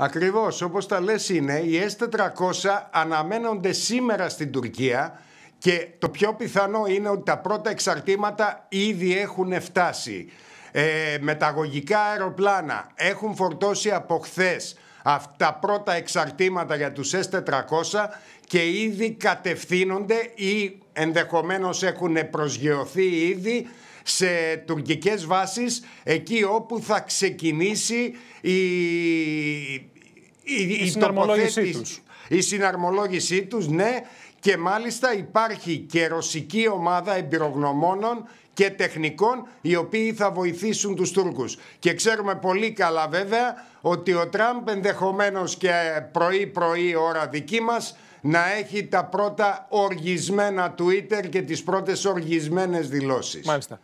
Ακριβώς, όπως τα λες είναι, οι S400 αναμένονται σήμερα στην Τουρκία και το πιο πιθανό είναι ότι τα πρώτα εξαρτήματα ήδη έχουν φτάσει. Ε, μεταγωγικά αεροπλάνα έχουν φορτώσει από χθες αυτά πρώτα εξαρτήματα για τους S400 και ήδη κατευθύνονται ή ενδεχομένως έχουν προσγειωθεί ήδη σε τουρκικές βάσεις εκεί όπου θα ξεκινήσει η, η, η, η συναρμολόγησή τους. Η συναρμολόγησή τους, ναι. Και μάλιστα υπάρχει και ρωσική ομάδα εμπειρογνωμόνων και τεχνικών οι οποίοι θα βοηθήσουν τους Τούρκους. Και ξέρουμε πολύ καλά βέβαια ότι ο Τραμπ ενδεχομένως και πρωί πρωί ώρα δική μας να έχει τα πρώτα οργισμένα Twitter και τις πρώτες οργισμένες δηλώσεις. Μάλιστα.